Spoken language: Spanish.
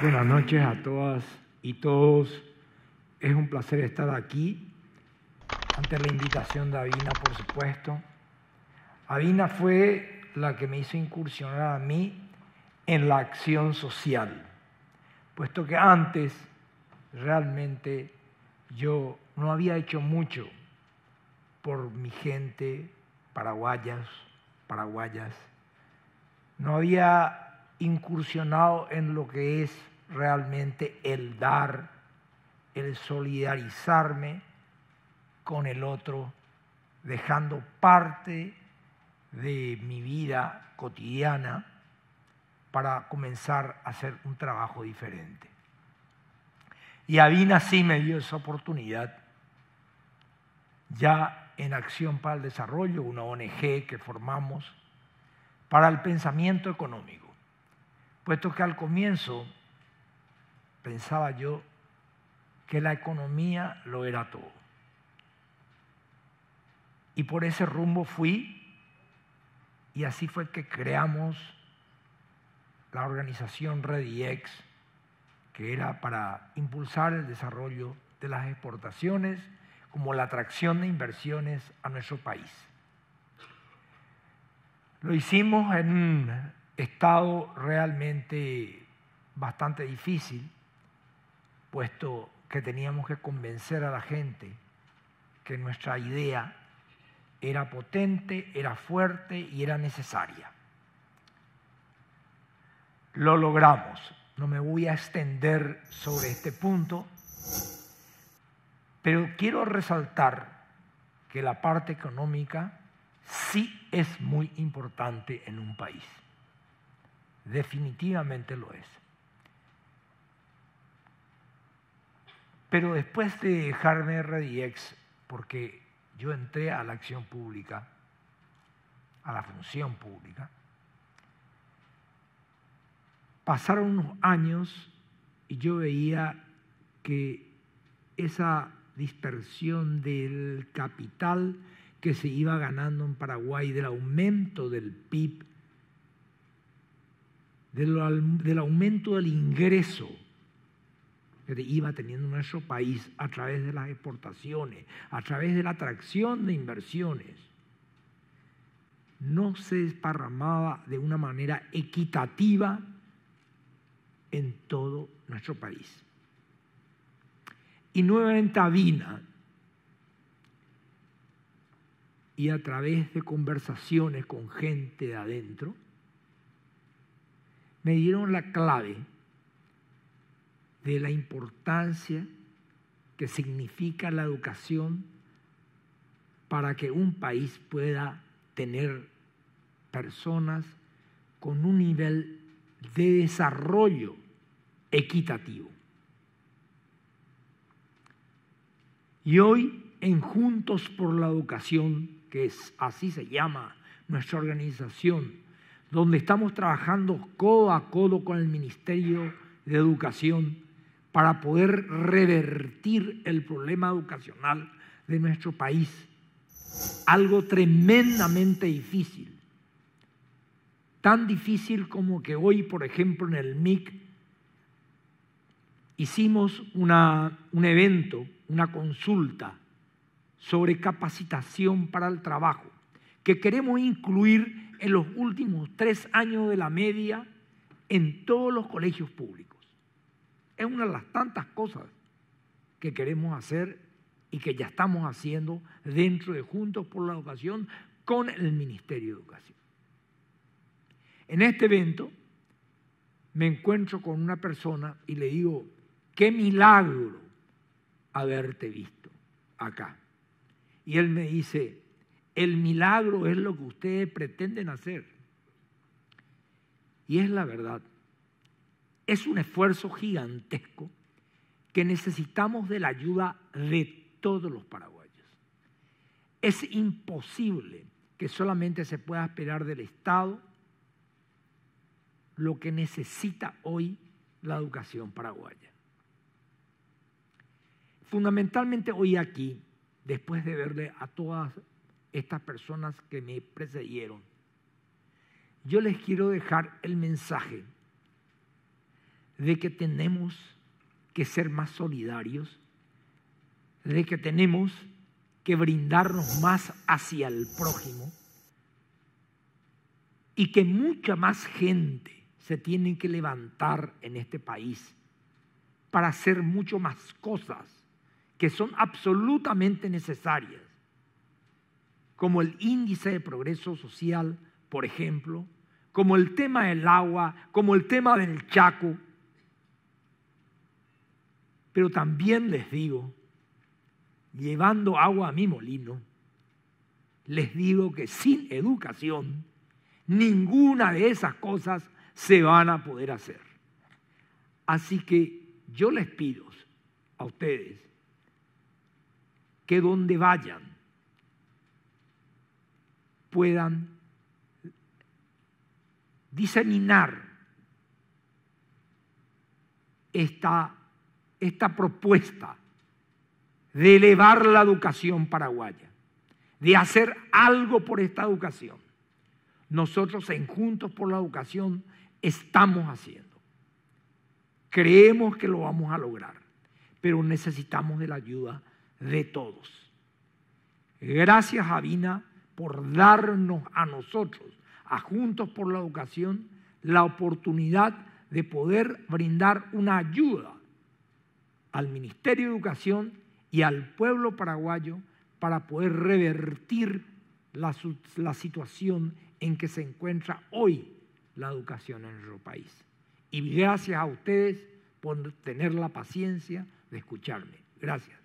Buenas noches a todas y todos. Es un placer estar aquí, ante la invitación de Avina, por supuesto. Avina fue la que me hizo incursionar a mí en la acción social, puesto que antes realmente yo no había hecho mucho por mi gente, paraguayas, paraguayas. No había incursionado en lo que es realmente el dar, el solidarizarme con el otro, dejando parte de mi vida cotidiana para comenzar a hacer un trabajo diferente. Y Avina sí me dio esa oportunidad, ya en Acción para el Desarrollo, una ONG que formamos, para el pensamiento económico, puesto que al comienzo pensaba yo que la economía lo era todo. Y por ese rumbo fui y así fue que creamos la organización RediEx, que era para impulsar el desarrollo de las exportaciones como la atracción de inversiones a nuestro país. Lo hicimos en un estado realmente bastante difícil, puesto que teníamos que convencer a la gente que nuestra idea era potente, era fuerte y era necesaria. Lo logramos. No me voy a extender sobre este punto, pero quiero resaltar que la parte económica sí es muy importante en un país. Definitivamente lo es. Pero después de dejarme RDX, porque yo entré a la acción pública, a la función pública, pasaron unos años y yo veía que esa dispersión del capital que se iba ganando en Paraguay, del aumento del PIB, del, del aumento del ingreso iba teniendo nuestro país a través de las exportaciones, a través de la atracción de inversiones, no se desparramaba de una manera equitativa en todo nuestro país. Y nuevamente Avina, y a través de conversaciones con gente de adentro, me dieron la clave de la importancia que significa la educación para que un país pueda tener personas con un nivel de desarrollo equitativo. Y hoy en Juntos por la Educación, que es así se llama nuestra organización, donde estamos trabajando codo a codo con el Ministerio de Educación, para poder revertir el problema educacional de nuestro país. Algo tremendamente difícil. Tan difícil como que hoy, por ejemplo, en el MIC hicimos una, un evento, una consulta sobre capacitación para el trabajo, que queremos incluir en los últimos tres años de la media en todos los colegios públicos es una de las tantas cosas que queremos hacer y que ya estamos haciendo dentro de Juntos por la Educación con el Ministerio de Educación. En este evento me encuentro con una persona y le digo, qué milagro haberte visto acá. Y él me dice, el milagro es lo que ustedes pretenden hacer. Y es la verdad es un esfuerzo gigantesco que necesitamos de la ayuda de todos los paraguayos. Es imposible que solamente se pueda esperar del Estado lo que necesita hoy la educación paraguaya. Fundamentalmente hoy aquí, después de verle a todas estas personas que me precedieron, yo les quiero dejar el mensaje de que tenemos que ser más solidarios, de que tenemos que brindarnos más hacia el prójimo y que mucha más gente se tiene que levantar en este país para hacer mucho más cosas que son absolutamente necesarias, como el índice de progreso social, por ejemplo, como el tema del agua, como el tema del chaco, pero también les digo, llevando agua a mi molino, les digo que sin educación ninguna de esas cosas se van a poder hacer. Así que yo les pido a ustedes que donde vayan puedan diseminar esta esta propuesta de elevar la educación paraguaya, de hacer algo por esta educación, nosotros en Juntos por la Educación estamos haciendo. Creemos que lo vamos a lograr, pero necesitamos de la ayuda de todos. Gracias, Javina, por darnos a nosotros, a Juntos por la Educación, la oportunidad de poder brindar una ayuda al Ministerio de Educación y al pueblo paraguayo para poder revertir la, la situación en que se encuentra hoy la educación en nuestro país. Y gracias a ustedes por tener la paciencia de escucharme. Gracias.